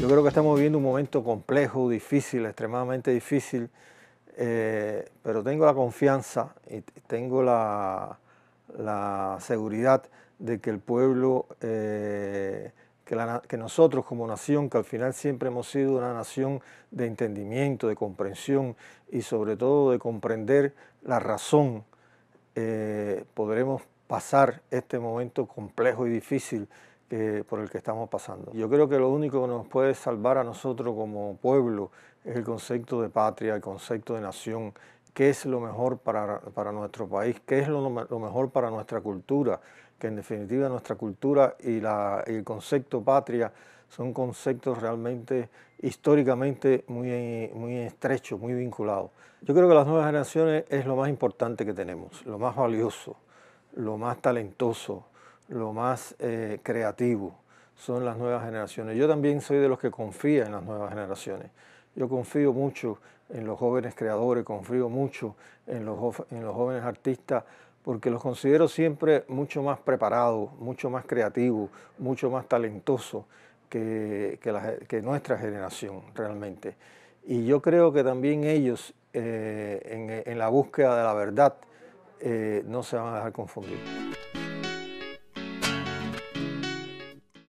Yo creo que estamos viviendo un momento complejo, difícil, extremadamente difícil, eh, pero tengo la confianza y tengo la, seguridad de que el pueblo, eh, que, nosotros como nación, que al final siempre hemos sido una nación de entendimiento, de comprensión y sobre todo de comprender la razón, eh, podremos pasar este momento complejo y difícil eh, por el que estamos pasando. Yo creo que lo único que nos puede salvar a nosotros como pueblo es el concepto de patria, el concepto de nación, qué es lo mejor para, para nuestro país, qué es lo, mejor para nuestra cultura, que en definitiva nuestra cultura y, el concepto patria son conceptos realmente históricamente muy, muy estrechos, muy vinculados. Yo creo que las nuevas generaciones es lo más importante que tenemos, lo más valioso, lo más talentoso, lo más eh, creativo son las nuevas generaciones. Yo también soy de los que confía en las nuevas generaciones. Yo confío mucho en los jóvenes creadores, confío mucho en los, jóvenes artistas, porque los considero siempre mucho más preparados, mucho más creativos, mucho más talentosos que, nuestra generación realmente. Y yo creo que también ellos, eh, en, la búsqueda de la verdad, eh, no se van a dejar confundir.